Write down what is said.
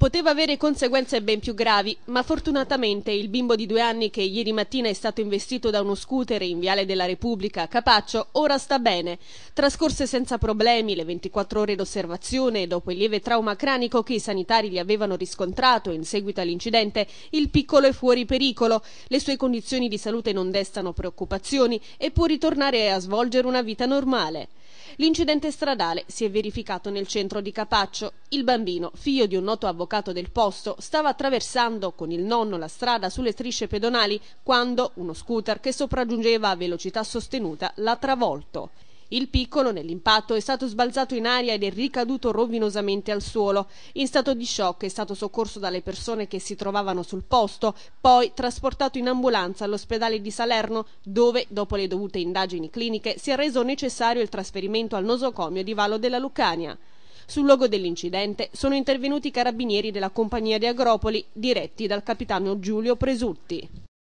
poteva avere conseguenze ben più gravi, ma fortunatamente il bimbo di due anni che ieri mattina è stato investito da uno scooter in Viale della Repubblica a Capaccio ora sta bene. Trascorse senza problemi le 24 ore d'osservazione e dopo il lieve trauma cranico che i sanitari gli avevano riscontrato in seguito all'incidente, il piccolo è fuori pericolo. Le sue condizioni di salute non destano preoccupazioni e può ritornare a svolgere una vita normale. L'incidente stradale si è verificato nel centro di Capaccio. Il bambino, figlio di un noto avvocato, avvocato del posto, stava attraversando con il nonno la strada sulle strisce pedonali quando uno scooter che sopraggiungeva a velocità sostenuta l'ha travolto. Il piccolo, nell'impatto, è stato sbalzato in aria ed è ricaduto rovinosamente al suolo. In stato di shock è stato soccorso dalle persone che si trovavano sul posto, poi trasportato in ambulanza all'ospedale di Salerno, dove, dopo le dovute indagini cliniche, si è reso necessario il trasferimento al nosocomio di Vallo della Lucania. Sul luogo dell'incidente sono intervenuti i carabinieri della compagnia di Agropoli, diretti dal capitano Giulio Presutti.